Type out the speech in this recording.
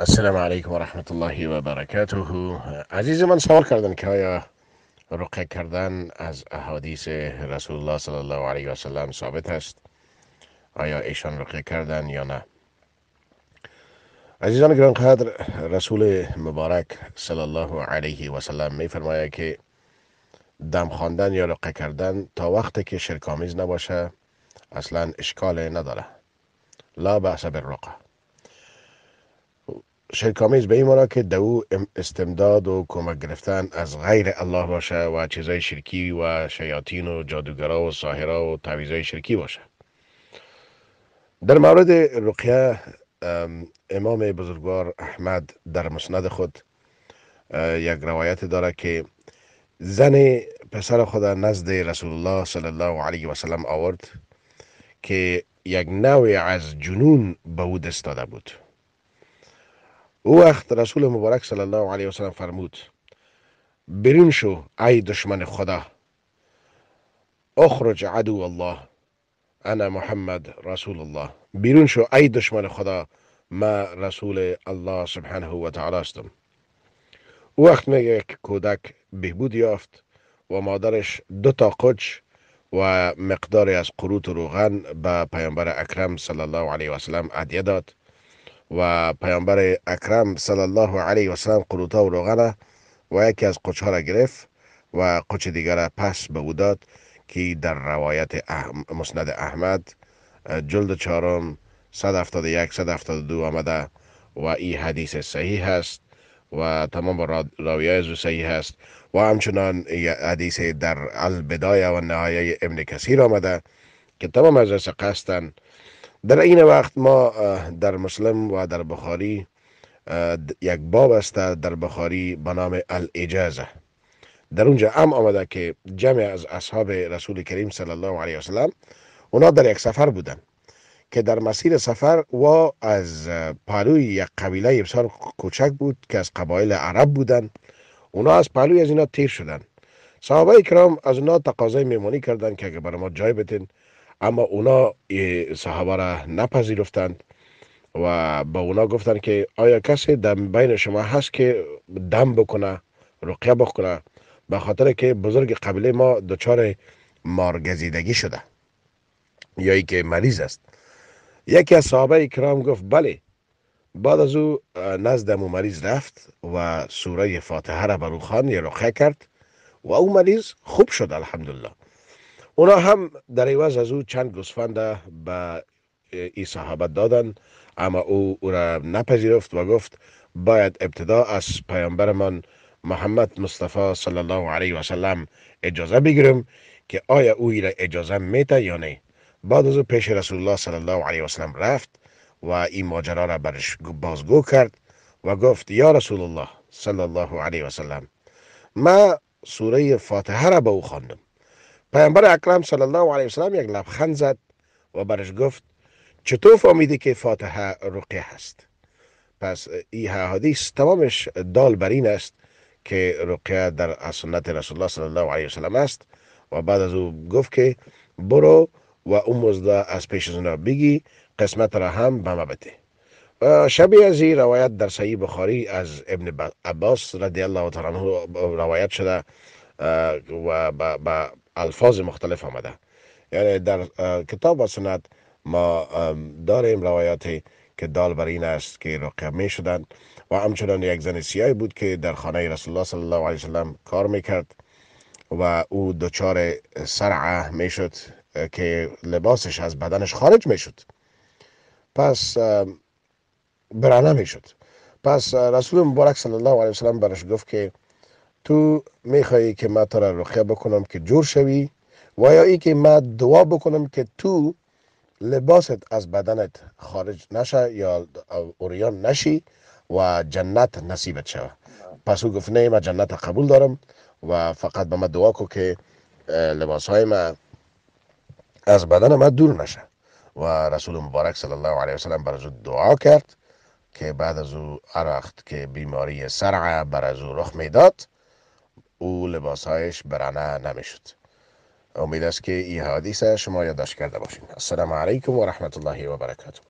السلام علیکم و رحمت الله و برکاته عزیز من سوال کردن که آیا رقیه کردن از احادیث رسول الله صلی الله علیه و سلم ثابت است آیا ایشان رقیه کردن یا نه عزیزان قدر رسول مبارک صلی الله علیه و سلم می فرماید که دم خواندن یا رقیه کردن تا وقتی که شرکامیز نباشه اصلا اشکال نداره لا بحث رقع شرکامیز به این مانا که دو استمداد و کمک گرفتن از غیر الله باشه و چیزای شرکی و شیاطین و جادوگرا و ساهرا و تعویزای شرکی باشه در مورد رقیه امام بزرگوار احمد در مسند خود یک روایت داره که زن پسر خدا نزد رسول الله صلی الله علیه و سلم آورد که یک نوع از جنون به او دست داده بود او وقت رسول مبارک صلی الله علیه وسلم فرمود برون شو ای دشمن خدا اخرج عدو الله انا محمد رسول الله بیرون شو ای دشمن خدا ما رسول الله سبحانه و تعالی استم او وقت میگه که کودک بهبود یافت و مادرش دو تا قچ و مقداری از قروت و روغن به پیامبر اکرم صلی الله علیه و سلم داد و پیامبر اکرم صلی الله علیه و سلام قروتا و روغنه و یکی از قچها را گرفت و قچ دیگر پس به او داد که در روایت احم مسند احمد جلد چهارم 171 172 آمده و این حدیث صحیح است و تمام راویه از صحیح است و همچنان حدیث در البدایه و نهایه ابن کثیر آمده که تمام از قصدن در این وقت ما در مسلم و در بخاری یک باب است در بخاری به نام الاجازه در اونجا هم آمده که جمع از اصحاب رسول کریم صلی الله علیه سلم اونا در یک سفر بودن که در مسیر سفر و از پالوی یک قبیله بسیار کوچک بود که از قبایل عرب بودن اونا از پالوی از اینا تیر شدن صحابه کرام از اونا تقاضای میمانی کردند که اگر برای ما جای بتین اما اونا صحابه را نپذیرفتند و به اونا گفتند که آیا کسی در بین شما هست که دم بکنه رقیه بکنه به خاطر که بزرگ قبیله ما دچار مارگزیدگی شده یا ای که مریض است یکی از صحابه اکرام گفت بله بعد از او نزد امو مریض رفت و سوره فاتحه را بر او یه رقیه کرد و او مریض خوب شد الحمدلله اونا هم در عوض از او چند گسفنده به ای صحابت دادن اما او او را نپذیرفت و گفت باید ابتدا از پیامبرمان محمد مصطفی صلی الله علیه و سلم اجازه بگیرم که آیا او را اجازه میته یا نه بعد از او پیش رسول الله صلی الله علیه و سلم رفت و این ماجرا را برش بازگو کرد و گفت یا رسول الله صلی الله علیه و سلم ما سوره فاتحه را به او خواندم پیامبر اکرم صلی الله علیه سلم یک لبخند زد و برش گفت چطور فهمیدی که فاتحه رقیه هست پس این حدیث تمامش دال بر این است که رقیه در سنت رسول الله صلی الله علیه سلم است و بعد از او گفت که برو و اون از پیش از بگی قسمت را هم به ما بده شبیه از این روایت در صحیح بخاری از ابن عباس رضی الله تعالی روایت شده و الفاظ مختلف آمده یعنی در کتاب و سنت ما داریم روایاتی که دال بر این است که رقیه می شدند و همچنان یک زن سیاهی بود که در خانه رسول الله صلی الله علیه وسلم کار میکرد و او دچار سرعه شد که لباسش از بدنش خارج شد. پس برانه شد. پس رسول مبارک صلی الله علیه وسلم برش گفت که تو میخواهی که ما تا را رقیه بکنم که جور شوی و یا ای که من دعا بکنم که تو لباست از بدنت خارج نشه یا اوریان نشی و جنت نصیبت شوه پس او گفت نه من جنت قبول دارم و فقط به من دعا کو که لباس های ما از بدن ما دور نشه و رسول مبارک صلی الله علیه وسلم بر دعا کرد که بعد از او عرخت که بیماری سرعه بر از او رخ میداد او لباسهایش برانه نمیشد امید است که این حادیثه شما یادداشت کرده باشین السلام علیکم و رحمت الله و برکاته